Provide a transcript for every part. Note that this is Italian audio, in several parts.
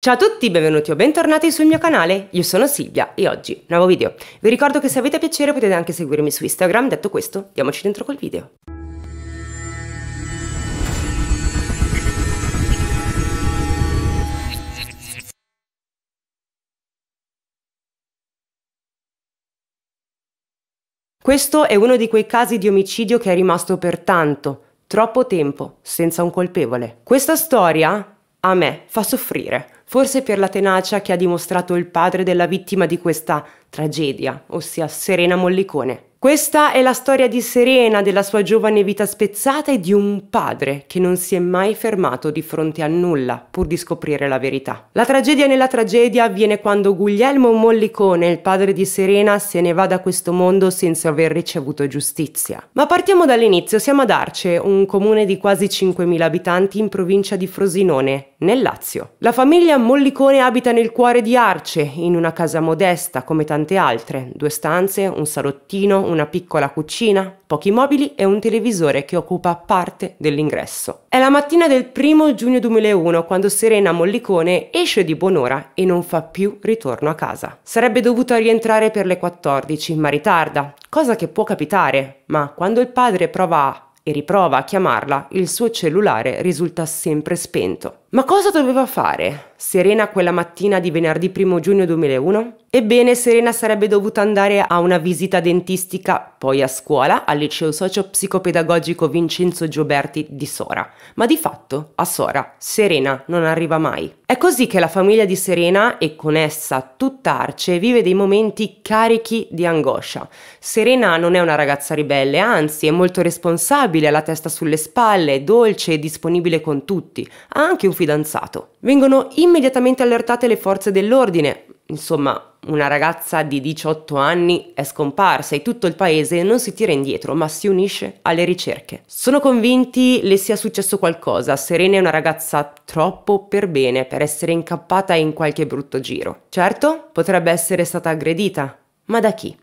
Ciao a tutti, benvenuti o bentornati sul mio canale, io sono Silvia e oggi nuovo video. Vi ricordo che se avete piacere potete anche seguirmi su Instagram, detto questo, diamoci dentro col video. Questo è uno di quei casi di omicidio che è rimasto per tanto, troppo tempo, senza un colpevole. Questa storia a me fa soffrire, forse per la tenacia che ha dimostrato il padre della vittima di questa tragedia, ossia Serena Mollicone. Questa è la storia di Serena, della sua giovane vita spezzata e di un padre che non si è mai fermato di fronte a nulla pur di scoprire la verità. La tragedia nella tragedia avviene quando Guglielmo Mollicone, il padre di Serena, se ne va da questo mondo senza aver ricevuto giustizia. Ma partiamo dall'inizio, siamo ad Arce, un comune di quasi 5.000 abitanti in provincia di Frosinone, nel Lazio. La famiglia Mollicone abita nel cuore di Arce, in una casa modesta come tante altre, due stanze, un salottino, una piccola cucina, pochi mobili e un televisore che occupa parte dell'ingresso. È la mattina del 1 giugno 2001 quando Serena Mollicone esce di buon'ora e non fa più ritorno a casa. Sarebbe dovuta rientrare per le 14, ma ritarda, cosa che può capitare, ma quando il padre prova a e riprova a chiamarla, il suo cellulare risulta sempre spento. Ma cosa doveva fare Serena quella mattina di venerdì 1 giugno 2001? Ebbene, Serena sarebbe dovuta andare a una visita dentistica, poi a scuola, al liceo socio-psicopedagogico Vincenzo Gioberti di Sora. Ma di fatto, a Sora, Serena non arriva mai. È così che la famiglia di Serena, e con essa tutta Arce, vive dei momenti carichi di angoscia. Serena non è una ragazza ribelle, anzi è molto responsabile, ha la testa sulle spalle, è dolce e disponibile con tutti. Ha anche un fidanzato. Vengono immediatamente allertate le forze dell'ordine. Insomma, una ragazza di 18 anni è scomparsa e tutto il paese non si tira indietro, ma si unisce alle ricerche. Sono convinti le sia successo qualcosa. Serena è una ragazza troppo per bene per essere incappata in qualche brutto giro. Certo, potrebbe essere stata aggredita, ma da chi?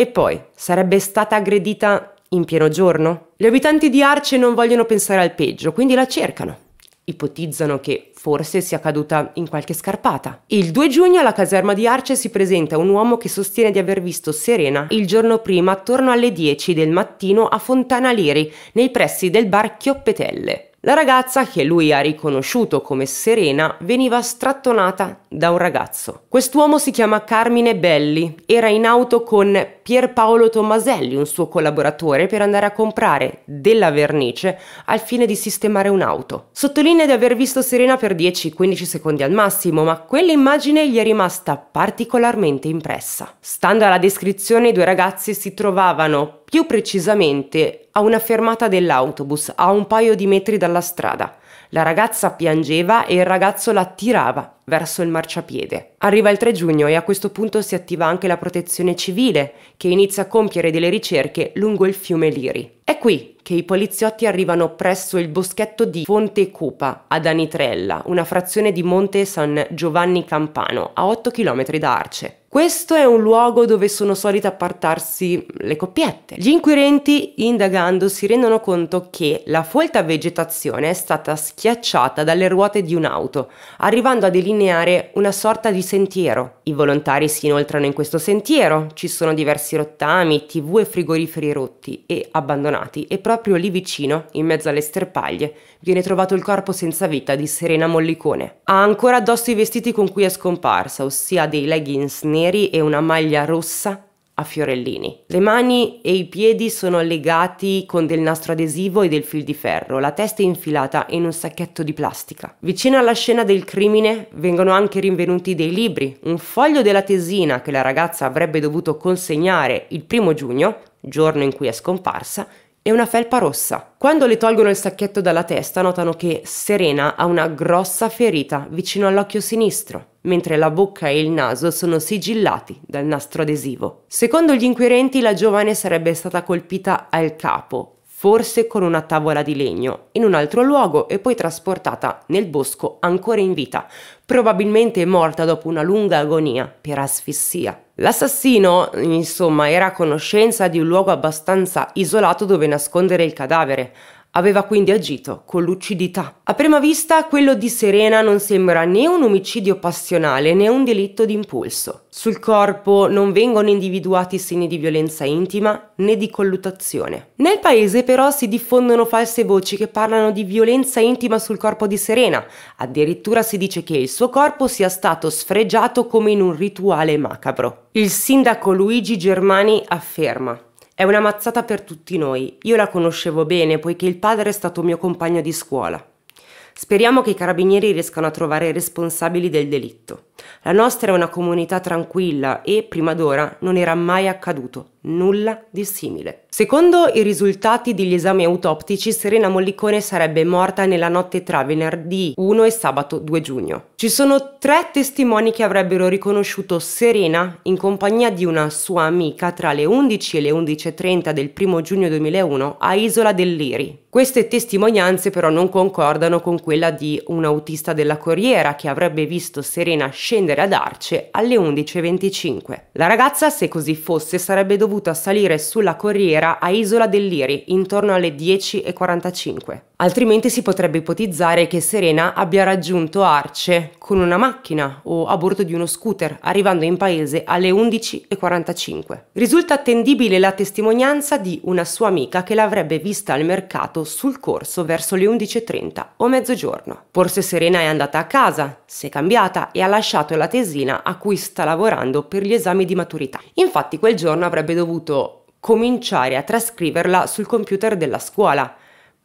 E poi, sarebbe stata aggredita in pieno giorno? Gli abitanti di Arce non vogliono pensare al peggio, quindi la cercano ipotizzano che forse sia caduta in qualche scarpata. Il 2 giugno alla caserma di Arce si presenta un uomo che sostiene di aver visto Serena il giorno prima attorno alle 10 del mattino a Fontana Liri, nei pressi del bar Chioppetelle. La ragazza, che lui ha riconosciuto come Serena, veniva strattonata da un ragazzo. Quest'uomo si chiama Carmine Belli, era in auto con Pierpaolo Tomaselli, un suo collaboratore, per andare a comprare della vernice al fine di sistemare un'auto. Sottolinea di aver visto Serena per 10-15 secondi al massimo, ma quell'immagine gli è rimasta particolarmente impressa. Stando alla descrizione, i due ragazzi si trovavano più precisamente a una fermata dell'autobus a un paio di metri dalla strada. La ragazza piangeva e il ragazzo la tirava verso il marciapiede. Arriva il 3 giugno e a questo punto si attiva anche la protezione civile, che inizia a compiere delle ricerche lungo il fiume Liri. È qui che i poliziotti arrivano presso il boschetto di Fonte Cupa, ad Anitrella, una frazione di Monte San Giovanni Campano, a 8 km da Arce. Questo è un luogo dove sono solite appartarsi le coppiette. Gli inquirenti, indagando, si rendono conto che la folta vegetazione è stata schiacciata dalle ruote di un'auto, arrivando a delineare delineare una sorta di sentiero. I volontari si inoltrano in questo sentiero, ci sono diversi rottami, tv e frigoriferi rotti e abbandonati e proprio lì vicino, in mezzo alle sterpaglie, viene trovato il corpo senza vita di Serena Mollicone. Ha ancora addosso i vestiti con cui è scomparsa, ossia dei leggings neri e una maglia rossa a fiorellini. Le mani e i piedi sono legati con del nastro adesivo e del fil di ferro, la testa è infilata in un sacchetto di plastica. Vicino alla scena del crimine vengono anche rinvenuti dei libri, un foglio della tesina che la ragazza avrebbe dovuto consegnare il primo giugno, giorno in cui è scomparsa, e una felpa rossa. Quando le tolgono il sacchetto dalla testa notano che Serena ha una grossa ferita vicino all'occhio sinistro, mentre la bocca e il naso sono sigillati dal nastro adesivo. Secondo gli inquirenti la giovane sarebbe stata colpita al capo forse con una tavola di legno, in un altro luogo e poi trasportata nel bosco ancora in vita, probabilmente morta dopo una lunga agonia per asfissia. L'assassino, insomma, era a conoscenza di un luogo abbastanza isolato dove nascondere il cadavere, Aveva quindi agito con lucidità. A prima vista, quello di Serena non sembra né un omicidio passionale né un delitto d'impulso. Sul corpo non vengono individuati segni di violenza intima né di colluttazione. Nel paese però si diffondono false voci che parlano di violenza intima sul corpo di Serena, addirittura si dice che il suo corpo sia stato sfregiato come in un rituale macabro. Il sindaco Luigi Germani afferma è una mazzata per tutti noi. Io la conoscevo bene poiché il padre è stato mio compagno di scuola. Speriamo che i carabinieri riescano a trovare i responsabili del delitto. La nostra è una comunità tranquilla e, prima d'ora, non era mai accaduto nulla di simile. Secondo i risultati degli esami autoptici, Serena Mollicone sarebbe morta nella notte tra venerdì 1 e sabato 2 giugno. Ci sono tre testimoni che avrebbero riconosciuto Serena in compagnia di una sua amica tra le 11 e le 11.30 del 1 giugno 2001 a Isola dell'Iri. Queste testimonianze però non concordano con quella di un autista della Corriera che avrebbe visto Serena scendere ad Arce alle 11.25. La ragazza, se così fosse, sarebbe dovuta salire sulla corriera a Isola dell'Iri intorno alle 10.45 altrimenti si potrebbe ipotizzare che Serena abbia raggiunto Arce con una macchina o a bordo di uno scooter, arrivando in paese alle 11.45. Risulta attendibile la testimonianza di una sua amica che l'avrebbe vista al mercato sul corso verso le 11.30 o mezzogiorno. Forse Serena è andata a casa, si è cambiata e ha lasciato la tesina a cui sta lavorando per gli esami di maturità. Infatti quel giorno avrebbe dovuto cominciare a trascriverla sul computer della scuola,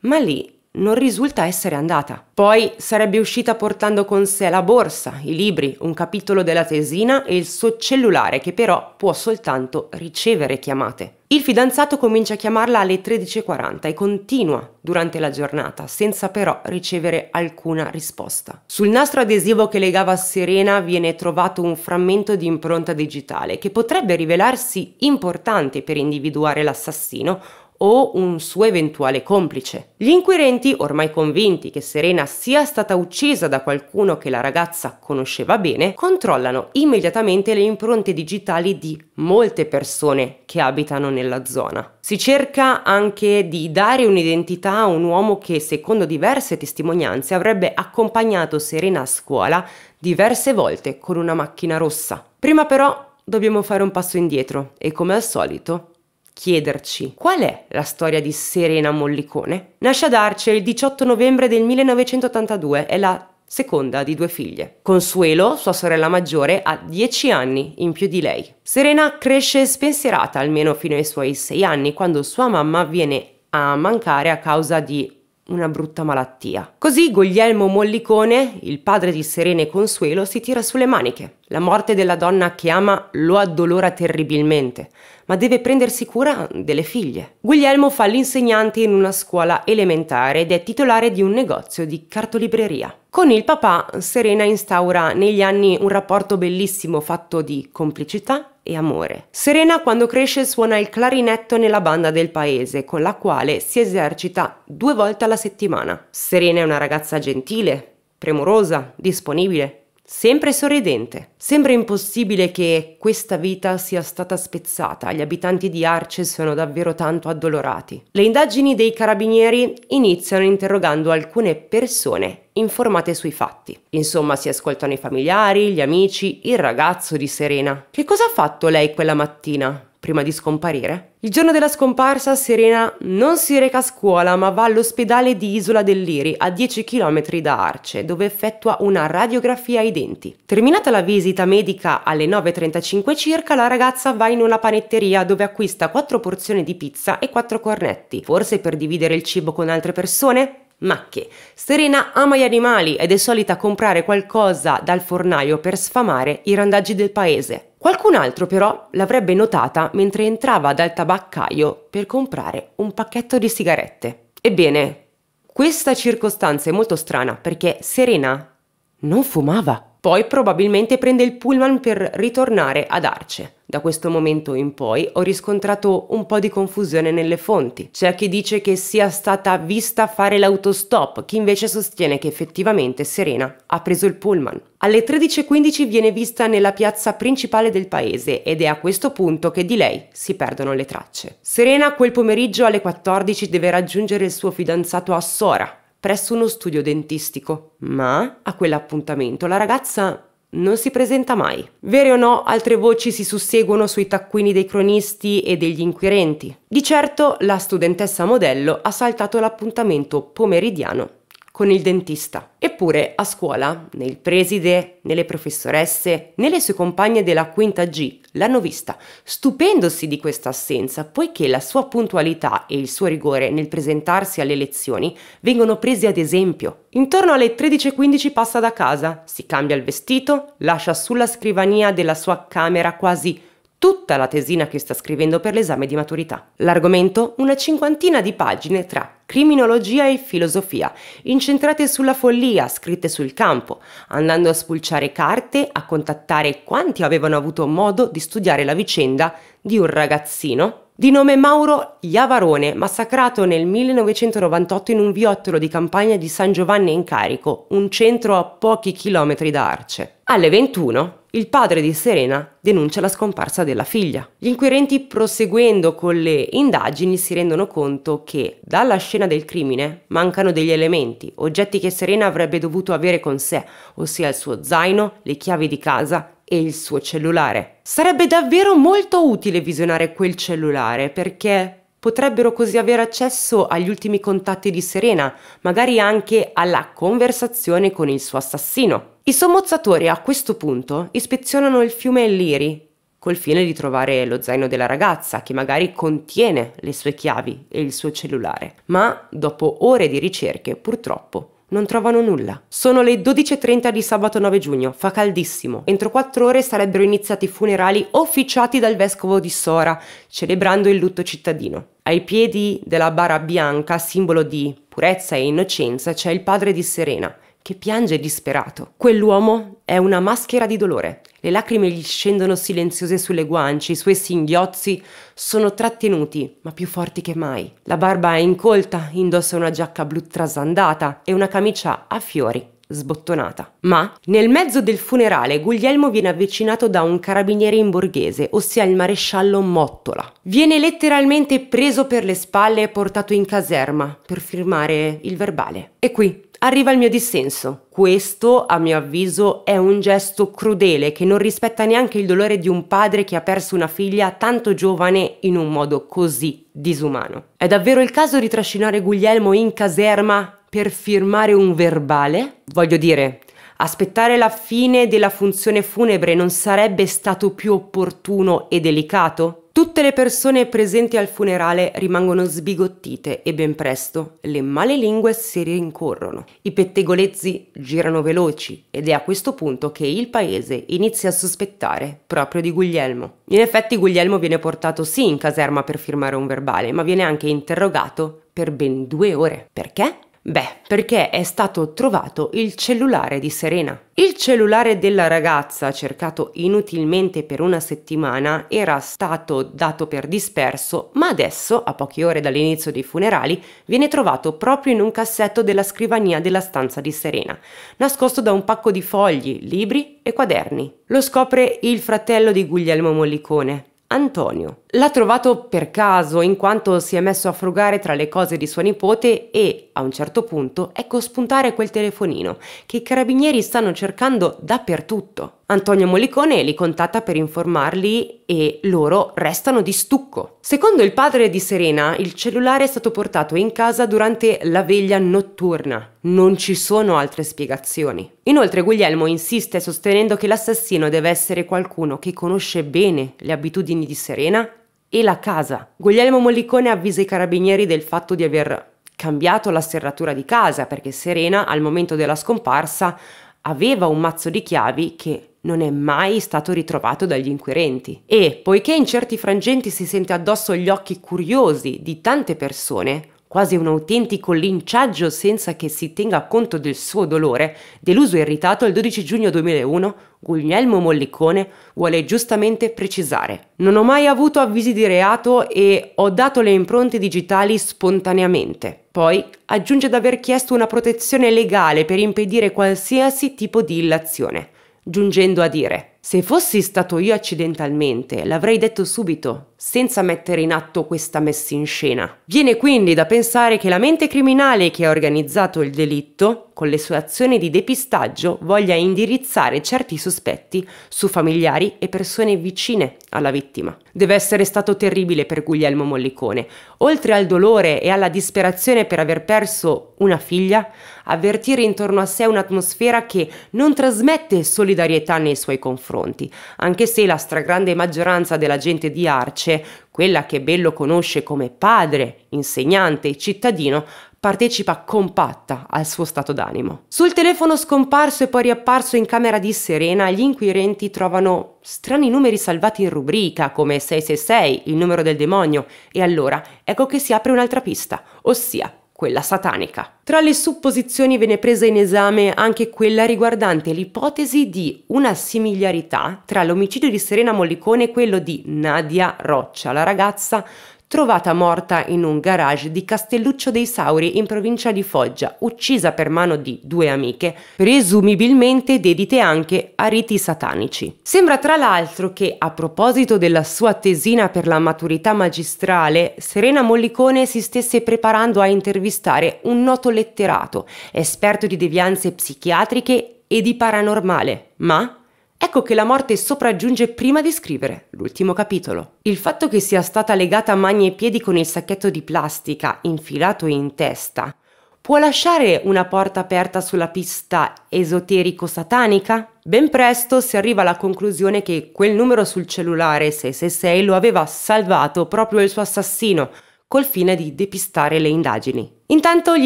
ma lì non risulta essere andata. Poi sarebbe uscita portando con sé la borsa, i libri, un capitolo della tesina e il suo cellulare che però può soltanto ricevere chiamate. Il fidanzato comincia a chiamarla alle 13.40 e continua durante la giornata, senza però ricevere alcuna risposta. Sul nastro adesivo che legava a Serena viene trovato un frammento di impronta digitale che potrebbe rivelarsi importante per individuare l'assassino o un suo eventuale complice. Gli inquirenti, ormai convinti che Serena sia stata uccisa da qualcuno che la ragazza conosceva bene, controllano immediatamente le impronte digitali di molte persone che abitano nella zona. Si cerca anche di dare un'identità a un uomo che, secondo diverse testimonianze, avrebbe accompagnato Serena a scuola diverse volte con una macchina rossa. Prima però dobbiamo fare un passo indietro e come al solito chiederci qual è la storia di Serena Mollicone. Nasce ad Arce il 18 novembre del 1982, è la seconda di due figlie. Consuelo, sua sorella maggiore, ha 10 anni in più di lei. Serena cresce spensierata almeno fino ai suoi 6 anni, quando sua mamma viene a mancare a causa di una brutta malattia. Così Guglielmo Mollicone, il padre di Serena e Consuelo, si tira sulle maniche la morte della donna che ama lo addolora terribilmente, ma deve prendersi cura delle figlie. Guglielmo fa l'insegnante in una scuola elementare ed è titolare di un negozio di cartolibreria. Con il papà, Serena instaura negli anni un rapporto bellissimo fatto di complicità e amore. Serena quando cresce suona il clarinetto nella banda del paese, con la quale si esercita due volte alla settimana. Serena è una ragazza gentile, premurosa, disponibile, sempre sorridente. Sembra impossibile che questa vita sia stata spezzata, gli abitanti di Arce sono davvero tanto addolorati. Le indagini dei carabinieri iniziano interrogando alcune persone informate sui fatti. Insomma, si ascoltano i familiari, gli amici, il ragazzo di Serena. Che cosa ha fatto lei quella mattina? prima di scomparire. Il giorno della scomparsa Serena non si reca a scuola ma va all'ospedale di Isola dell'Iri a 10 km da Arce dove effettua una radiografia ai denti. Terminata la visita medica alle 9.35 circa la ragazza va in una panetteria dove acquista 4 porzioni di pizza e 4 cornetti, forse per dividere il cibo con altre persone? ma che Serena ama gli animali ed è solita comprare qualcosa dal fornaio per sfamare i randaggi del paese. Qualcun altro però l'avrebbe notata mentre entrava dal tabaccaio per comprare un pacchetto di sigarette. Ebbene, questa circostanza è molto strana perché Serena non fumava. Poi probabilmente prende il pullman per ritornare ad Arce. Da questo momento in poi ho riscontrato un po' di confusione nelle fonti. C'è chi dice che sia stata vista fare l'autostop, chi invece sostiene che effettivamente Serena ha preso il pullman. Alle 13.15 viene vista nella piazza principale del paese ed è a questo punto che di lei si perdono le tracce. Serena quel pomeriggio alle 14 deve raggiungere il suo fidanzato a Sora, presso uno studio dentistico, ma a quell'appuntamento la ragazza non si presenta mai. Vere o no, altre voci si susseguono sui taccuini dei cronisti e degli inquirenti. Di certo, la studentessa modello ha saltato l'appuntamento pomeridiano con il dentista. Eppure a scuola, né il preside, né le professoresse, né le sue compagne della quinta G l'hanno vista, stupendosi di questa assenza, poiché la sua puntualità e il suo rigore nel presentarsi alle lezioni vengono presi ad esempio. Intorno alle 13.15 passa da casa, si cambia il vestito, lascia sulla scrivania della sua camera quasi tutta la tesina che sta scrivendo per l'esame di maturità. L'argomento? Una cinquantina di pagine tra criminologia e filosofia, incentrate sulla follia, scritte sul campo, andando a spulciare carte, a contattare quanti avevano avuto modo di studiare la vicenda di un ragazzino di nome Mauro Iavarone, massacrato nel 1998 in un viottolo di campagna di San Giovanni in Carico, un centro a pochi chilometri da Arce. Alle 21 il padre di Serena denuncia la scomparsa della figlia. Gli inquirenti, proseguendo con le indagini, si rendono conto che dalla scena del crimine mancano degli elementi, oggetti che Serena avrebbe dovuto avere con sé, ossia il suo zaino, le chiavi di casa e il suo cellulare. Sarebbe davvero molto utile visionare quel cellulare perché potrebbero così avere accesso agli ultimi contatti di Serena, magari anche alla conversazione con il suo assassino. I sommozzatori a questo punto ispezionano il fiume Liri, col fine di trovare lo zaino della ragazza che magari contiene le sue chiavi e il suo cellulare, ma dopo ore di ricerche purtroppo non trovano nulla. Sono le 12.30 di sabato 9 giugno, fa caldissimo. Entro quattro ore sarebbero iniziati i funerali officiati dal vescovo di Sora, celebrando il lutto cittadino. Ai piedi della bara bianca, simbolo di purezza e innocenza, c'è il padre di Serena, che piange disperato. Quell'uomo è una maschera di dolore. Le lacrime gli scendono silenziose sulle guance, i suoi singhiozzi sono trattenuti, ma più forti che mai. La barba è incolta, indossa una giacca blu trasandata e una camicia a fiori sbottonata. Ma nel mezzo del funerale Guglielmo viene avvicinato da un carabiniere in borghese, ossia il maresciallo Mottola. Viene letteralmente preso per le spalle e portato in caserma per firmare il verbale. E qui Arriva il mio dissenso. Questo, a mio avviso, è un gesto crudele che non rispetta neanche il dolore di un padre che ha perso una figlia tanto giovane in un modo così disumano. È davvero il caso di trascinare Guglielmo in caserma per firmare un verbale? Voglio dire, Aspettare la fine della funzione funebre non sarebbe stato più opportuno e delicato? Tutte le persone presenti al funerale rimangono sbigottite e ben presto le male lingue si rincorrono. I pettegolezzi girano veloci ed è a questo punto che il paese inizia a sospettare proprio di Guglielmo. In effetti Guglielmo viene portato sì in caserma per firmare un verbale, ma viene anche interrogato per ben due ore. Perché? Beh, perché è stato trovato il cellulare di Serena. Il cellulare della ragazza, cercato inutilmente per una settimana, era stato dato per disperso, ma adesso, a poche ore dall'inizio dei funerali, viene trovato proprio in un cassetto della scrivania della stanza di Serena, nascosto da un pacco di fogli, libri e quaderni. Lo scopre il fratello di Guglielmo Mollicone, Antonio, L'ha trovato per caso, in quanto si è messo a frugare tra le cose di sua nipote e, a un certo punto, ecco spuntare quel telefonino che i carabinieri stanno cercando dappertutto. Antonio Molicone li contatta per informarli e loro restano di stucco. Secondo il padre di Serena, il cellulare è stato portato in casa durante la veglia notturna. Non ci sono altre spiegazioni. Inoltre Guglielmo insiste sostenendo che l'assassino deve essere qualcuno che conosce bene le abitudini di Serena e la casa. Guglielmo Mollicone avvisa i carabinieri del fatto di aver cambiato la serratura di casa perché Serena al momento della scomparsa aveva un mazzo di chiavi che non è mai stato ritrovato dagli inquirenti. E poiché in certi frangenti si sente addosso gli occhi curiosi di tante persone, quasi un autentico linciaggio senza che si tenga conto del suo dolore, deluso e irritato il 12 giugno 2001, Guglielmo Mollicone vuole giustamente precisare. Non ho mai avuto avvisi di reato e ho dato le impronte digitali spontaneamente. Poi aggiunge di aver chiesto una protezione legale per impedire qualsiasi tipo di illazione, giungendo a dire se fossi stato io accidentalmente, l'avrei detto subito, senza mettere in atto questa messa in scena. Viene quindi da pensare che la mente criminale che ha organizzato il delitto, con le sue azioni di depistaggio, voglia indirizzare certi sospetti su familiari e persone vicine alla vittima. Deve essere stato terribile per Guglielmo Mollicone. Oltre al dolore e alla disperazione per aver perso una figlia, avvertire intorno a sé un'atmosfera che non trasmette solidarietà nei suoi confronti confronti, anche se la stragrande maggioranza della gente di Arce, quella che Bello conosce come padre, insegnante e cittadino, partecipa compatta al suo stato d'animo. Sul telefono scomparso e poi riapparso in camera di Serena, gli inquirenti trovano strani numeri salvati in rubrica come 666, il numero del demonio, e allora ecco che si apre un'altra pista, ossia quella satanica. Tra le supposizioni viene presa in esame anche quella riguardante l'ipotesi di una similarità tra l'omicidio di Serena Mollicone e quello di Nadia Roccia, la ragazza trovata morta in un garage di Castelluccio dei Sauri in provincia di Foggia, uccisa per mano di due amiche, presumibilmente dedite anche a riti satanici. Sembra tra l'altro che a proposito della sua tesina per la maturità magistrale, Serena Mollicone si stesse preparando a intervistare un noto letterato, esperto di devianze psichiatriche e di paranormale, ma Ecco che la morte sopraggiunge prima di scrivere l'ultimo capitolo. Il fatto che sia stata legata a mani e piedi con il sacchetto di plastica infilato in testa può lasciare una porta aperta sulla pista esoterico-satanica? Ben presto si arriva alla conclusione che quel numero sul cellulare 666 lo aveva salvato proprio il suo assassino, col fine di depistare le indagini. Intanto gli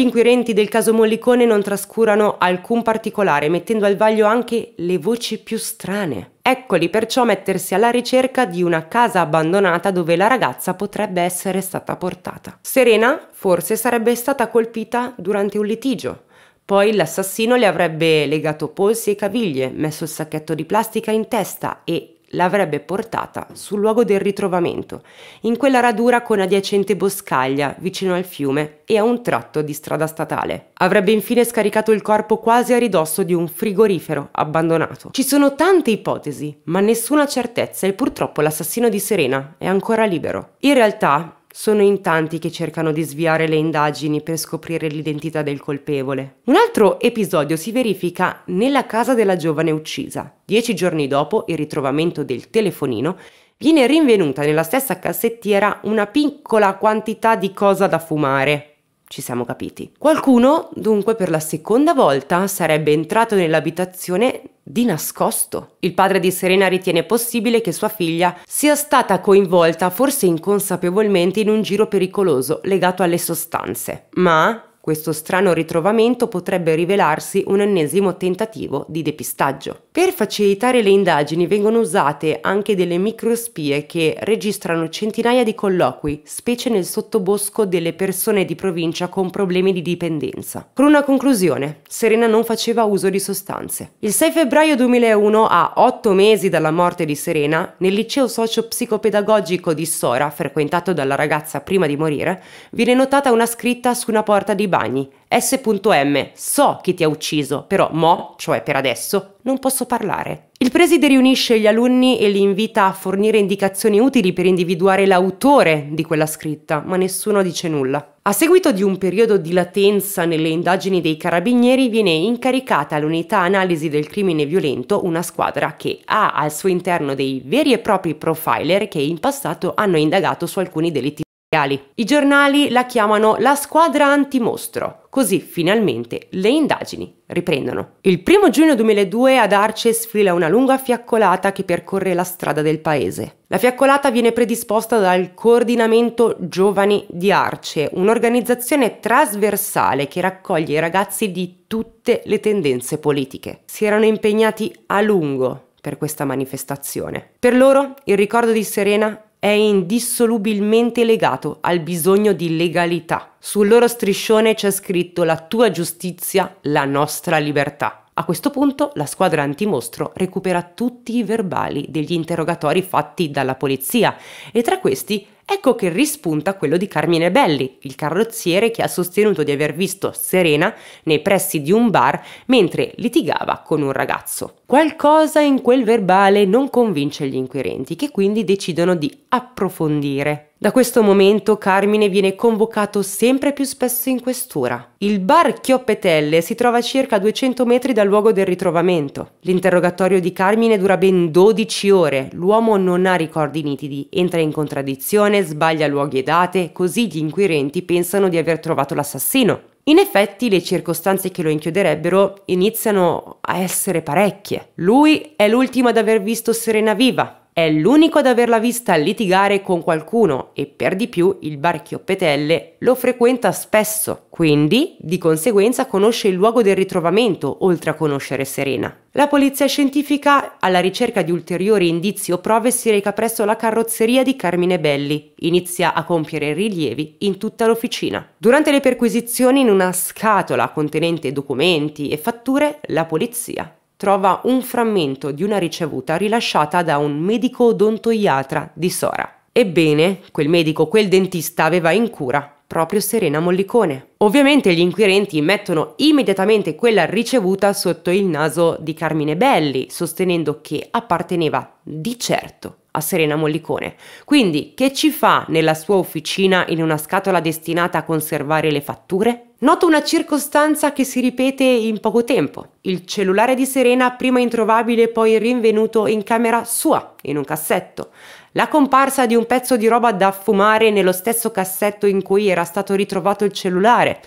inquirenti del caso Mollicone non trascurano alcun particolare, mettendo al vaglio anche le voci più strane. Eccoli perciò mettersi alla ricerca di una casa abbandonata dove la ragazza potrebbe essere stata portata. Serena forse sarebbe stata colpita durante un litigio. Poi l'assassino le avrebbe legato polsi e caviglie, messo il sacchetto di plastica in testa e l'avrebbe portata sul luogo del ritrovamento, in quella radura con adiacente boscaglia vicino al fiume e a un tratto di strada statale. Avrebbe infine scaricato il corpo quasi a ridosso di un frigorifero abbandonato. Ci sono tante ipotesi, ma nessuna certezza e purtroppo l'assassino di Serena è ancora libero. In realtà sono in tanti che cercano di sviare le indagini per scoprire l'identità del colpevole. Un altro episodio si verifica nella casa della giovane uccisa. Dieci giorni dopo il ritrovamento del telefonino, viene rinvenuta nella stessa cassettiera una piccola quantità di cosa da fumare, ci siamo capiti. Qualcuno, dunque, per la seconda volta sarebbe entrato nell'abitazione di nascosto. Il padre di Serena ritiene possibile che sua figlia sia stata coinvolta, forse inconsapevolmente, in un giro pericoloso legato alle sostanze. Ma questo strano ritrovamento potrebbe rivelarsi un ennesimo tentativo di depistaggio. Per facilitare le indagini vengono usate anche delle microspie che registrano centinaia di colloqui, specie nel sottobosco delle persone di provincia con problemi di dipendenza. Con una conclusione, Serena non faceva uso di sostanze. Il 6 febbraio 2001, a otto mesi dalla morte di Serena, nel liceo socio-psicopedagogico di Sora, frequentato dalla ragazza prima di morire, viene notata una scritta su una porta di bagni, S.M. So chi ti ha ucciso, però mo, cioè per adesso, non posso parlare. Il preside riunisce gli alunni e li invita a fornire indicazioni utili per individuare l'autore di quella scritta, ma nessuno dice nulla. A seguito di un periodo di latenza nelle indagini dei carabinieri viene incaricata all'unità analisi del crimine violento una squadra che ha al suo interno dei veri e propri profiler che in passato hanno indagato su alcuni delitti i giornali la chiamano la squadra antimostro, così finalmente le indagini riprendono. Il primo giugno 2002 ad Arce sfila una lunga fiaccolata che percorre la strada del paese. La fiaccolata viene predisposta dal Coordinamento Giovani di Arce, un'organizzazione trasversale che raccoglie i ragazzi di tutte le tendenze politiche. Si erano impegnati a lungo per questa manifestazione. Per loro il ricordo di Serena è indissolubilmente legato al bisogno di legalità. Sul loro striscione c'è scritto la tua giustizia, la nostra libertà. A questo punto la squadra antimostro recupera tutti i verbali degli interrogatori fatti dalla polizia e tra questi Ecco che rispunta quello di Carmine Belli, il carrozziere che ha sostenuto di aver visto Serena nei pressi di un bar mentre litigava con un ragazzo. Qualcosa in quel verbale non convince gli inquirenti, che quindi decidono di approfondire da questo momento Carmine viene convocato sempre più spesso in questura. Il bar Chioppetelle si trova a circa 200 metri dal luogo del ritrovamento. L'interrogatorio di Carmine dura ben 12 ore. L'uomo non ha ricordi nitidi, entra in contraddizione, sbaglia luoghi e date, così gli inquirenti pensano di aver trovato l'assassino. In effetti le circostanze che lo inchioderebbero iniziano a essere parecchie. Lui è l'ultimo ad aver visto Serena viva, è l'unico ad averla vista litigare con qualcuno e per di più il bar Petelle lo frequenta spesso, quindi di conseguenza conosce il luogo del ritrovamento oltre a conoscere Serena. La polizia scientifica, alla ricerca di ulteriori indizi o prove, si reca presso la carrozzeria di Carmine Belli. Inizia a compiere rilievi in tutta l'officina. Durante le perquisizioni, in una scatola contenente documenti e fatture, la polizia trova un frammento di una ricevuta rilasciata da un medico odontoiatra di Sora. Ebbene, quel medico, quel dentista aveva in cura proprio Serena Mollicone. Ovviamente gli inquirenti mettono immediatamente quella ricevuta sotto il naso di Carmine Belli, sostenendo che apparteneva di certo a Serena Mollicone. Quindi, che ci fa nella sua officina in una scatola destinata a conservare le fatture? Noto una circostanza che si ripete in poco tempo. Il cellulare di Serena, prima introvabile, poi rinvenuto in camera sua, in un cassetto. La comparsa di un pezzo di roba da fumare nello stesso cassetto in cui era stato ritrovato il cellulare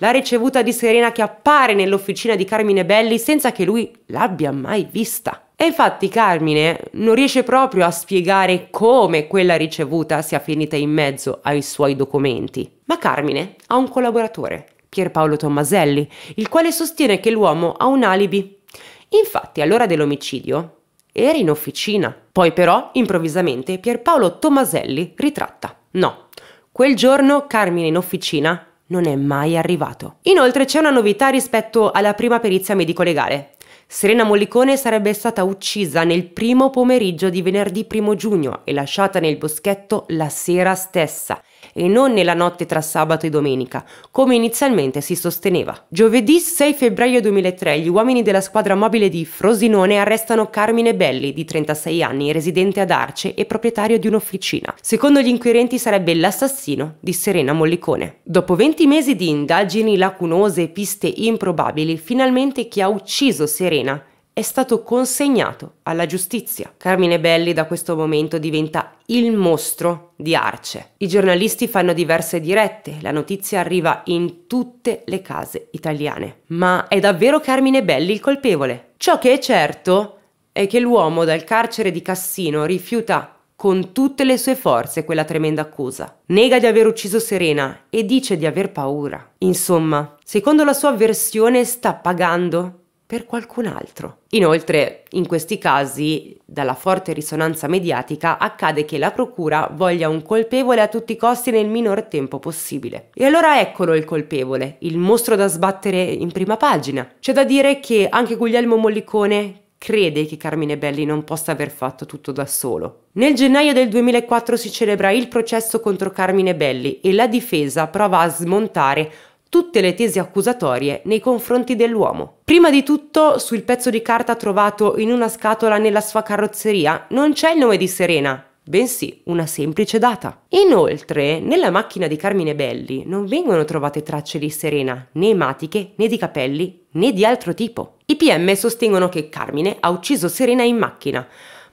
la ricevuta di Serena che appare nell'officina di Carmine Belli senza che lui l'abbia mai vista. E infatti Carmine non riesce proprio a spiegare come quella ricevuta sia finita in mezzo ai suoi documenti. Ma Carmine ha un collaboratore, Pierpaolo Tommaselli, il quale sostiene che l'uomo ha un alibi. Infatti, all'ora dell'omicidio era in officina. Poi però, improvvisamente, Pierpaolo Tommaselli ritratta. No, quel giorno Carmine in officina non è mai arrivato. Inoltre c'è una novità rispetto alla prima perizia medico-legale. Serena Mollicone sarebbe stata uccisa nel primo pomeriggio di venerdì 1 giugno e lasciata nel boschetto la sera stessa e non nella notte tra sabato e domenica, come inizialmente si sosteneva. Giovedì 6 febbraio 2003 gli uomini della squadra mobile di Frosinone arrestano Carmine Belli, di 36 anni, residente ad Arce e proprietario di un'officina. Secondo gli inquirenti sarebbe l'assassino di Serena Mollicone. Dopo 20 mesi di indagini lacunose e piste improbabili, finalmente chi ha ucciso Serena è stato consegnato alla giustizia. Carmine Belli da questo momento diventa il mostro di Arce. I giornalisti fanno diverse dirette, la notizia arriva in tutte le case italiane. Ma è davvero Carmine Belli il colpevole? Ciò che è certo è che l'uomo dal carcere di Cassino rifiuta con tutte le sue forze quella tremenda accusa. Nega di aver ucciso Serena e dice di aver paura. Insomma, secondo la sua versione sta pagando per qualcun altro. Inoltre, in questi casi, dalla forte risonanza mediatica, accade che la procura voglia un colpevole a tutti i costi nel minor tempo possibile. E allora eccolo il colpevole, il mostro da sbattere in prima pagina. C'è da dire che anche Guglielmo Mollicone crede che Carmine Belli non possa aver fatto tutto da solo. Nel gennaio del 2004 si celebra il processo contro Carmine Belli e la difesa prova a smontare tutte le tesi accusatorie nei confronti dell'uomo. Prima di tutto, sul pezzo di carta trovato in una scatola nella sua carrozzeria non c'è il nome di Serena, bensì una semplice data. Inoltre, nella macchina di Carmine Belli non vengono trovate tracce di Serena, né ematiche, né di capelli, né di altro tipo. I PM sostengono che Carmine ha ucciso Serena in macchina,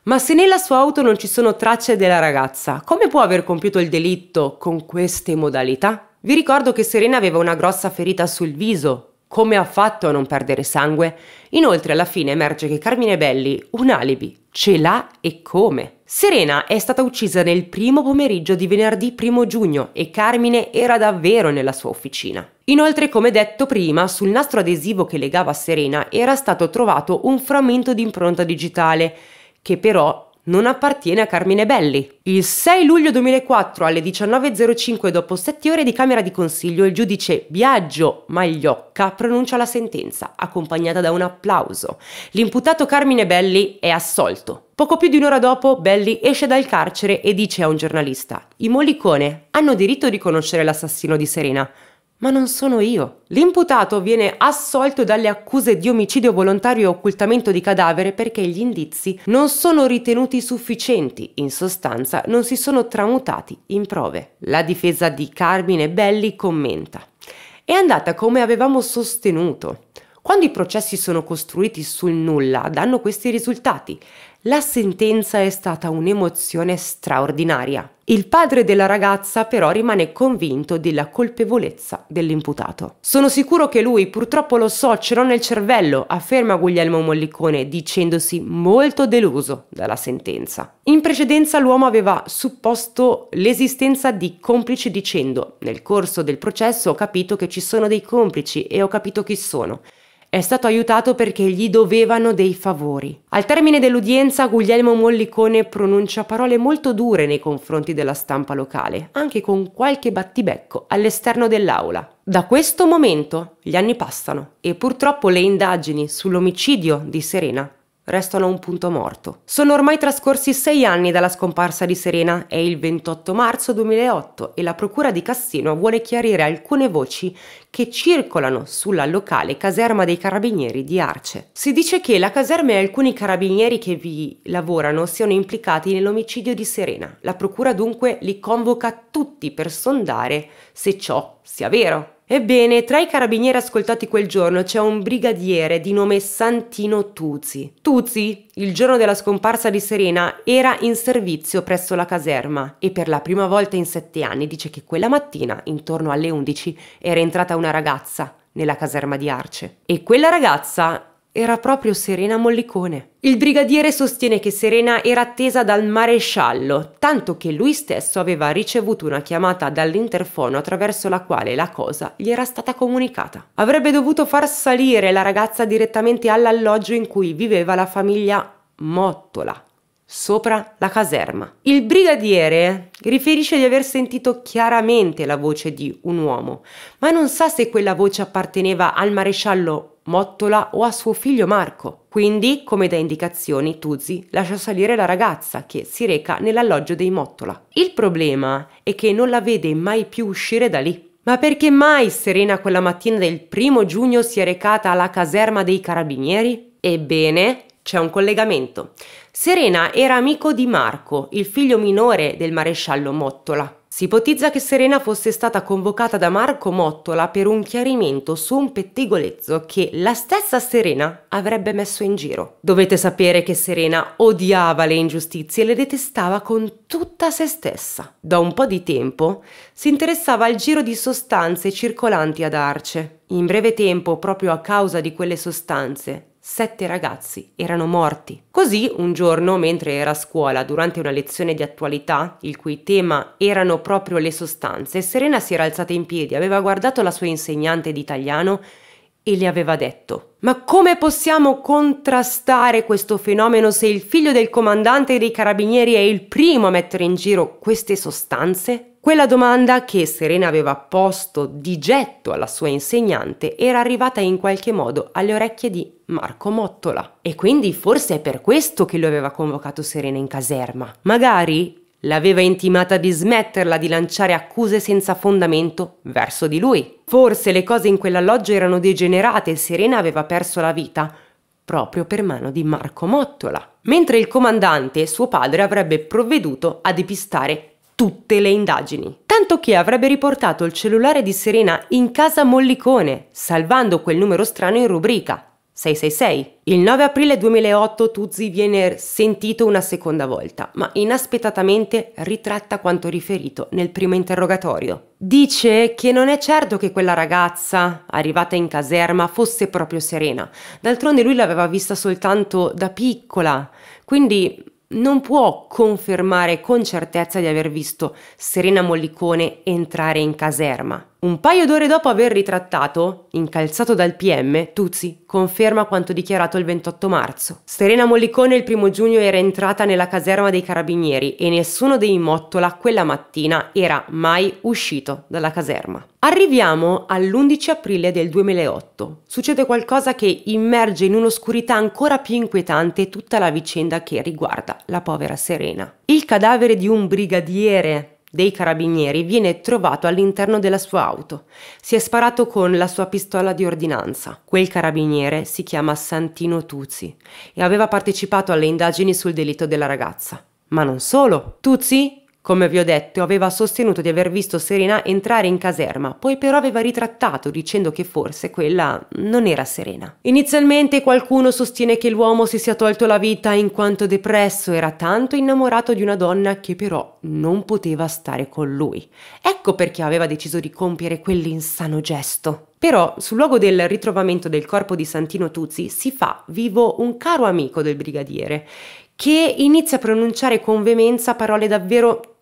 ma se nella sua auto non ci sono tracce della ragazza, come può aver compiuto il delitto con queste modalità? Vi ricordo che Serena aveva una grossa ferita sul viso. Come ha fatto a non perdere sangue? Inoltre alla fine emerge che Carmine Belli un alibi ce l'ha e come. Serena è stata uccisa nel primo pomeriggio di venerdì 1 giugno e Carmine era davvero nella sua officina. Inoltre, come detto prima, sul nastro adesivo che legava Serena era stato trovato un frammento di impronta digitale che però non appartiene a Carmine Belli. Il 6 luglio 2004 alle 19.05 dopo 7 ore di Camera di Consiglio il giudice Biagio Magliocca pronuncia la sentenza, accompagnata da un applauso. L'imputato Carmine Belli è assolto. Poco più di un'ora dopo Belli esce dal carcere e dice a un giornalista «I Mollicone hanno diritto di conoscere l'assassino di Serena, ma non sono io. L'imputato viene assolto dalle accuse di omicidio volontario e occultamento di cadavere perché gli indizi non sono ritenuti sufficienti, in sostanza non si sono tramutati in prove. La difesa di Carmine Belli commenta. È andata come avevamo sostenuto. Quando i processi sono costruiti sul nulla danno questi risultati. La sentenza è stata un'emozione straordinaria. Il padre della ragazza però rimane convinto della colpevolezza dell'imputato. Sono sicuro che lui, purtroppo lo so, ce l'ho nel cervello, afferma Guglielmo Mollicone dicendosi molto deluso dalla sentenza. In precedenza l'uomo aveva supposto l'esistenza di complici dicendo nel corso del processo ho capito che ci sono dei complici e ho capito chi sono. È stato aiutato perché gli dovevano dei favori. Al termine dell'udienza Guglielmo Mollicone pronuncia parole molto dure nei confronti della stampa locale, anche con qualche battibecco all'esterno dell'aula. Da questo momento gli anni passano e purtroppo le indagini sull'omicidio di Serena restano un punto morto. Sono ormai trascorsi sei anni dalla scomparsa di Serena, è il 28 marzo 2008 e la Procura di Cassino vuole chiarire alcune voci che circolano sulla locale caserma dei carabinieri di Arce. Si dice che la caserma e alcuni carabinieri che vi lavorano siano implicati nell'omicidio di Serena. La Procura dunque li convoca tutti per sondare se ciò sia vero. Ebbene, tra i carabinieri ascoltati quel giorno c'è un brigadiere di nome Santino Tuzzi. Tuzzi, il giorno della scomparsa di Serena, era in servizio presso la caserma e per la prima volta in sette anni dice che quella mattina, intorno alle 11, era entrata una ragazza nella caserma di Arce. E quella ragazza era proprio Serena Mollicone. Il brigadiere sostiene che Serena era attesa dal maresciallo, tanto che lui stesso aveva ricevuto una chiamata dall'interfono attraverso la quale la cosa gli era stata comunicata. Avrebbe dovuto far salire la ragazza direttamente all'alloggio in cui viveva la famiglia Mottola, sopra la caserma. Il brigadiere riferisce di aver sentito chiaramente la voce di un uomo, ma non sa se quella voce apparteneva al maresciallo Mottola o a suo figlio Marco. Quindi, come da indicazioni, Tuzzi lascia salire la ragazza che si reca nell'alloggio dei Mottola. Il problema è che non la vede mai più uscire da lì. Ma perché mai Serena quella mattina del primo giugno si è recata alla caserma dei carabinieri? Ebbene, c'è un collegamento. Serena era amico di Marco, il figlio minore del maresciallo Mottola. Si ipotizza che Serena fosse stata convocata da Marco Mottola per un chiarimento su un pettegolezzo che la stessa Serena avrebbe messo in giro. Dovete sapere che Serena odiava le ingiustizie e le detestava con tutta se stessa. Da un po' di tempo si interessava al giro di sostanze circolanti ad Arce. In breve tempo, proprio a causa di quelle sostanze, sette ragazzi erano morti. Così un giorno, mentre era a scuola, durante una lezione di attualità, il cui tema erano proprio le sostanze, Serena si era alzata in piedi, aveva guardato la sua insegnante di italiano e le aveva detto ma come possiamo contrastare questo fenomeno se il figlio del comandante dei carabinieri è il primo a mettere in giro queste sostanze? Quella domanda che Serena aveva posto di getto alla sua insegnante era arrivata in qualche modo alle orecchie di Marco Mottola. E quindi forse è per questo che lo aveva convocato Serena in caserma. Magari l'aveva intimata di smetterla di lanciare accuse senza fondamento verso di lui. Forse le cose in quell'alloggio erano degenerate e Serena aveva perso la vita proprio per mano di Marco Mottola, mentre il comandante, suo padre, avrebbe provveduto a depistare tutte le indagini. Tanto che avrebbe riportato il cellulare di Serena in casa Mollicone, salvando quel numero strano in rubrica. 666. Il 9 aprile 2008 Tuzzi viene sentito una seconda volta, ma inaspettatamente ritratta quanto riferito nel primo interrogatorio. Dice che non è certo che quella ragazza, arrivata in caserma, fosse proprio Serena. D'altronde lui l'aveva vista soltanto da piccola, quindi non può confermare con certezza di aver visto Serena Mollicone entrare in caserma. Un paio d'ore dopo aver ritrattato, incalzato dal PM, Tuzzi conferma quanto dichiarato il 28 marzo. Serena Mollicone il primo giugno era entrata nella caserma dei carabinieri e nessuno dei Mottola quella mattina era mai uscito dalla caserma. Arriviamo all'11 aprile del 2008. Succede qualcosa che immerge in un'oscurità ancora più inquietante tutta la vicenda che riguarda la povera Serena. Il cadavere di un brigadiere dei carabinieri viene trovato all'interno della sua auto. Si è sparato con la sua pistola di ordinanza. Quel carabiniere si chiama Santino Tuzzi e aveva partecipato alle indagini sul delitto della ragazza. Ma non solo. Tuzzi come vi ho detto, aveva sostenuto di aver visto Serena entrare in caserma, poi però aveva ritrattato dicendo che forse quella non era Serena. Inizialmente qualcuno sostiene che l'uomo si sia tolto la vita in quanto depresso era tanto innamorato di una donna che però non poteva stare con lui. Ecco perché aveva deciso di compiere quell'insano gesto. Però sul luogo del ritrovamento del corpo di Santino Tuzzi si fa vivo un caro amico del brigadiere che inizia a pronunciare con veemenza parole davvero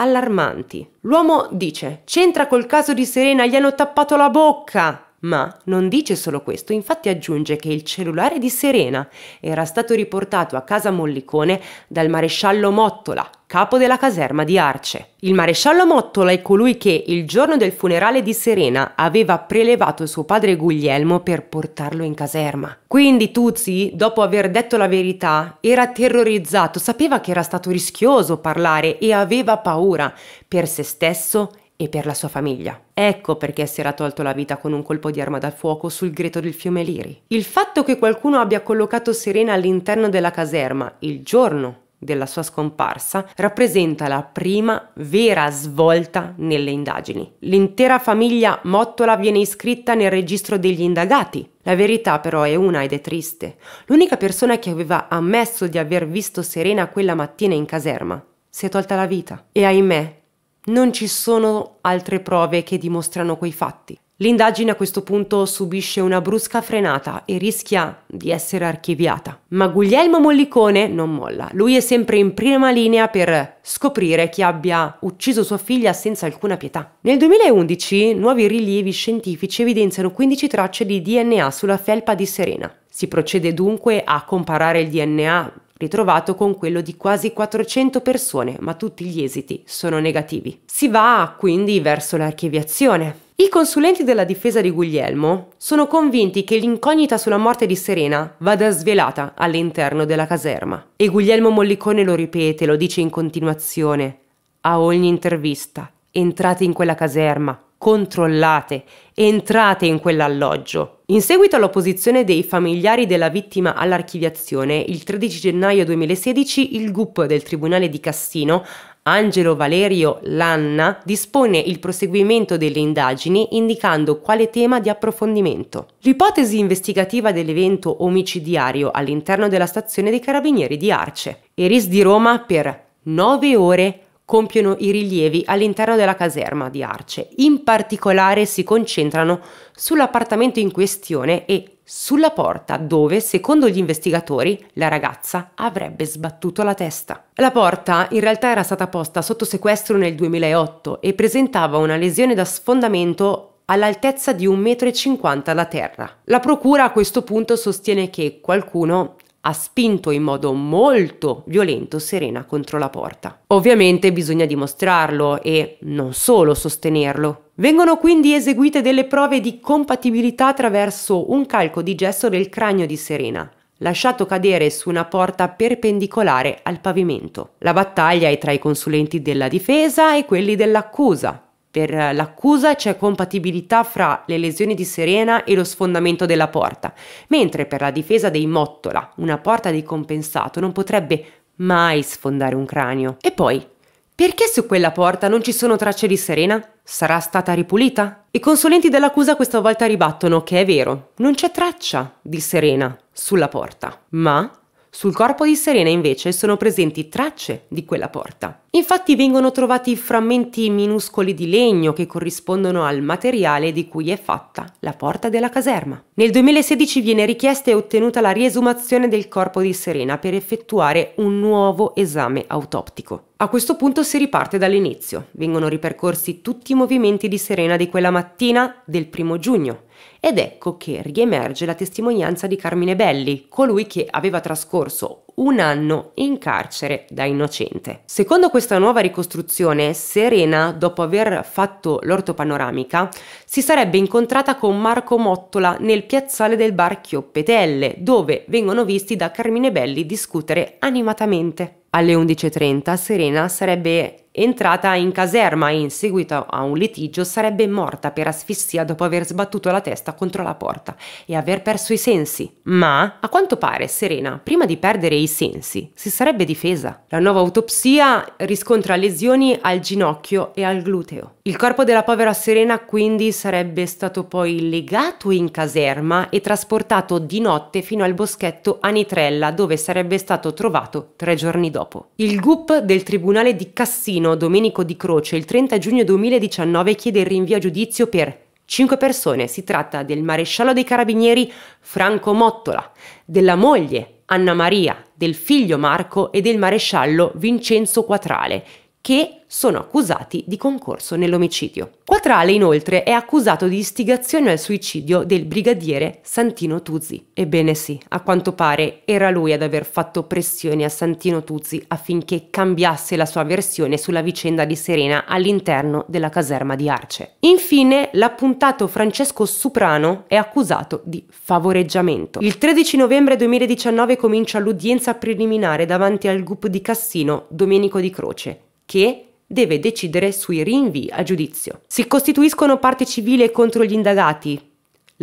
allarmanti. L'uomo dice: C'entra col caso di Serena, gli hanno tappato la bocca. Ma non dice solo questo, infatti aggiunge che il cellulare di Serena era stato riportato a casa Mollicone dal maresciallo Mottola, capo della caserma di Arce. Il maresciallo Mottola è colui che il giorno del funerale di Serena aveva prelevato suo padre Guglielmo per portarlo in caserma. Quindi Tuzzi, dopo aver detto la verità, era terrorizzato, sapeva che era stato rischioso parlare e aveva paura per se stesso e per la sua famiglia. Ecco perché si era tolto la vita con un colpo di arma da fuoco sul greto del fiume Liri. Il fatto che qualcuno abbia collocato Serena all'interno della caserma il giorno della sua scomparsa rappresenta la prima vera svolta nelle indagini. L'intera famiglia Mottola viene iscritta nel registro degli indagati. La verità però è una ed è triste. L'unica persona che aveva ammesso di aver visto Serena quella mattina in caserma si è tolta la vita. E ahimè, non ci sono altre prove che dimostrano quei fatti. L'indagine a questo punto subisce una brusca frenata e rischia di essere archiviata. Ma Guglielmo Mollicone non molla. Lui è sempre in prima linea per scoprire chi abbia ucciso sua figlia senza alcuna pietà. Nel 2011 nuovi rilievi scientifici evidenziano 15 tracce di DNA sulla felpa di Serena. Si procede dunque a comparare il DNA ritrovato con quello di quasi 400 persone, ma tutti gli esiti sono negativi. Si va quindi verso l'archiviazione. I consulenti della difesa di Guglielmo sono convinti che l'incognita sulla morte di Serena vada svelata all'interno della caserma. E Guglielmo Mollicone lo ripete, lo dice in continuazione, a ogni intervista. Entrate in quella caserma, controllate, entrate in quell'alloggio. In seguito all'opposizione dei familiari della vittima all'archiviazione, il 13 gennaio 2016 il GUP del Tribunale di Cassino Angelo Valerio Lanna dispone il proseguimento delle indagini indicando quale tema di approfondimento. L'ipotesi investigativa dell'evento omicidiario all'interno della stazione dei carabinieri di Arce. Eris di Roma per 9 ore compiono i rilievi all'interno della caserma di Arce. In particolare si concentrano sull'appartamento in questione e sulla porta dove, secondo gli investigatori, la ragazza avrebbe sbattuto la testa. La porta in realtà era stata posta sotto sequestro nel 2008 e presentava una lesione da sfondamento all'altezza di 1,50 m da terra. La procura a questo punto sostiene che qualcuno ha spinto in modo molto violento Serena contro la porta. Ovviamente bisogna dimostrarlo e non solo sostenerlo. Vengono quindi eseguite delle prove di compatibilità attraverso un calco di gesso del cranio di Serena, lasciato cadere su una porta perpendicolare al pavimento. La battaglia è tra i consulenti della difesa e quelli dell'accusa, per l'accusa c'è compatibilità fra le lesioni di Serena e lo sfondamento della porta, mentre per la difesa dei Mottola una porta di compensato non potrebbe mai sfondare un cranio. E poi, perché su quella porta non ci sono tracce di Serena? Sarà stata ripulita? I consulenti dell'accusa questa volta ribattono che è vero, non c'è traccia di Serena sulla porta, ma sul corpo di Serena invece sono presenti tracce di quella porta. Infatti vengono trovati frammenti minuscoli di legno che corrispondono al materiale di cui è fatta la porta della caserma. Nel 2016 viene richiesta e ottenuta la riesumazione del corpo di Serena per effettuare un nuovo esame autoptico. A questo punto si riparte dall'inizio. Vengono ripercorsi tutti i movimenti di Serena di quella mattina del primo giugno ed ecco che riemerge la testimonianza di Carmine Belli, colui che aveva trascorso un anno in carcere da innocente. Secondo questa nuova ricostruzione, Serena, dopo aver fatto l'ortopanoramica, si sarebbe incontrata con Marco Mottola nel piazzale del bar Chioppetelle, dove vengono visti da Carmine Belli discutere animatamente. Alle 11.30 Serena sarebbe Entrata in caserma e in seguito a un litigio sarebbe morta per asfissia dopo aver sbattuto la testa contro la porta e aver perso i sensi. Ma, a quanto pare, Serena, prima di perdere i sensi, si sarebbe difesa. La nuova autopsia riscontra lesioni al ginocchio e al gluteo. Il corpo della povera Serena quindi sarebbe stato poi legato in caserma e trasportato di notte fino al boschetto Anitrella dove sarebbe stato trovato tre giorni dopo. Il GUP del Tribunale di Cassino cittadino Domenico Di Croce il 30 giugno 2019 chiede il rinvio a giudizio per cinque persone. Si tratta del maresciallo dei carabinieri Franco Mottola, della moglie Anna Maria, del figlio Marco e del maresciallo Vincenzo Quatrale, che sono accusati di concorso nell'omicidio. Quattrale inoltre è accusato di istigazione al suicidio del brigadiere Santino Tuzzi. Ebbene sì, a quanto pare era lui ad aver fatto pressione a Santino Tuzzi affinché cambiasse la sua versione sulla vicenda di Serena all'interno della caserma di Arce. Infine, l'appuntato Francesco Soprano è accusato di favoreggiamento. Il 13 novembre 2019 comincia l'udienza preliminare davanti al GUP di Cassino Domenico di Croce, che deve decidere sui rinvii a giudizio. Si costituiscono parte civile contro gli indagati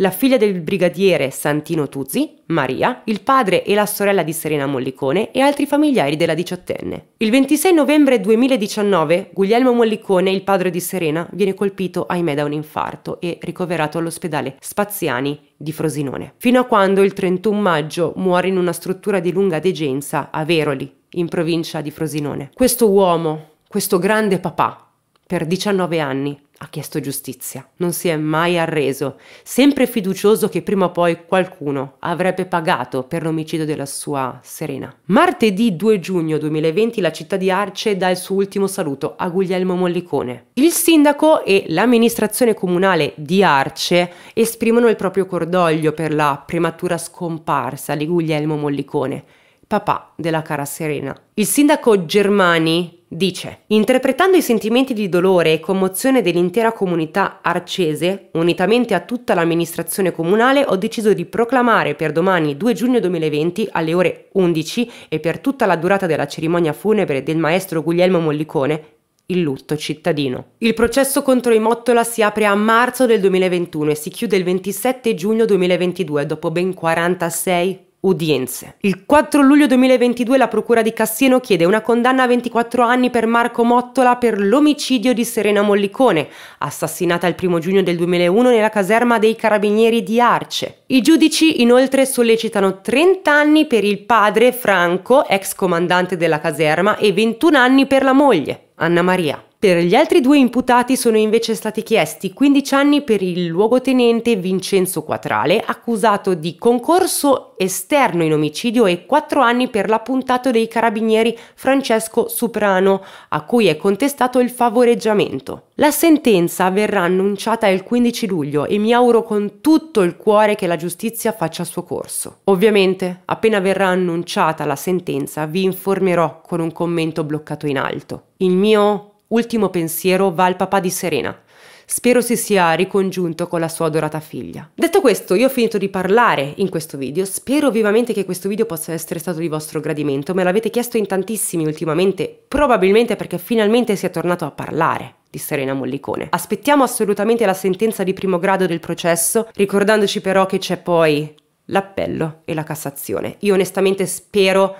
la figlia del brigadiere Santino Tuzzi, Maria, il padre e la sorella di Serena Mollicone e altri familiari della diciottenne. Il 26 novembre 2019 Guglielmo Mollicone, il padre di Serena, viene colpito ahimè da un infarto e ricoverato all'ospedale Spaziani di Frosinone, fino a quando il 31 maggio muore in una struttura di lunga degenza a Veroli, in provincia di Frosinone. Questo uomo, questo grande papà, per 19 anni, ha chiesto giustizia, non si è mai arreso, sempre fiducioso che prima o poi qualcuno avrebbe pagato per l'omicidio della sua Serena. Martedì 2 giugno 2020 la città di Arce dà il suo ultimo saluto a Guglielmo Mollicone. Il sindaco e l'amministrazione comunale di Arce esprimono il proprio cordoglio per la prematura scomparsa di Guglielmo Mollicone, papà della cara Serena. Il sindaco Germani dice, interpretando i sentimenti di dolore e commozione dell'intera comunità arcese, unitamente a tutta l'amministrazione comunale, ho deciso di proclamare per domani 2 giugno 2020 alle ore 11 e per tutta la durata della cerimonia funebre del maestro Guglielmo Mollicone il lutto cittadino. Il processo contro i Mottola si apre a marzo del 2021 e si chiude il 27 giugno 2022 dopo ben 46 udienze. Il 4 luglio 2022 la Procura di Cassino chiede una condanna a 24 anni per Marco Mottola per l'omicidio di Serena Mollicone, assassinata il 1 giugno del 2001 nella caserma dei Carabinieri di Arce. I giudici inoltre sollecitano 30 anni per il padre Franco, ex comandante della caserma, e 21 anni per la moglie, Anna Maria. Per gli altri due imputati sono invece stati chiesti 15 anni per il luogotenente Vincenzo Quatrale, accusato di concorso esterno in omicidio e 4 anni per l'appuntato dei carabinieri Francesco Soprano, a cui è contestato il favoreggiamento. La sentenza verrà annunciata il 15 luglio e mi auguro con tutto il cuore che la giustizia faccia il suo corso. Ovviamente, appena verrà annunciata la sentenza, vi informerò con un commento bloccato in alto. Il mio Ultimo pensiero va al papà di Serena. Spero si sia ricongiunto con la sua adorata figlia. Detto questo, io ho finito di parlare in questo video, spero vivamente che questo video possa essere stato di vostro gradimento, me l'avete chiesto in tantissimi ultimamente, probabilmente perché finalmente si è tornato a parlare di Serena Mollicone. Aspettiamo assolutamente la sentenza di primo grado del processo, ricordandoci però che c'è poi l'appello e la Cassazione. Io onestamente spero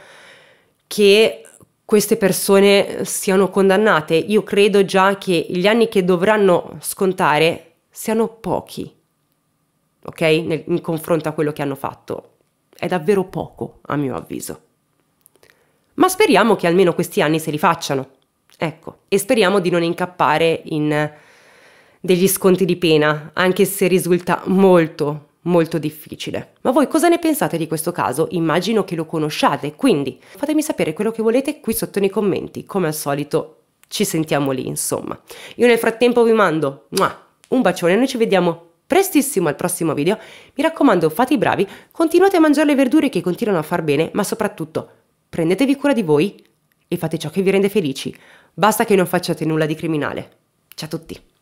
che queste persone siano condannate. Io credo già che gli anni che dovranno scontare siano pochi, ok? Nel, in confronto a quello che hanno fatto. È davvero poco, a mio avviso. Ma speriamo che almeno questi anni se li facciano. Ecco, e speriamo di non incappare in degli sconti di pena, anche se risulta molto, molto difficile. Ma voi cosa ne pensate di questo caso? Immagino che lo conosciate, quindi fatemi sapere quello che volete qui sotto nei commenti. Come al solito ci sentiamo lì, insomma. Io nel frattempo vi mando un bacione, noi ci vediamo prestissimo al prossimo video. Mi raccomando, fate i bravi, continuate a mangiare le verdure che continuano a far bene, ma soprattutto prendetevi cura di voi e fate ciò che vi rende felici. Basta che non facciate nulla di criminale. Ciao a tutti!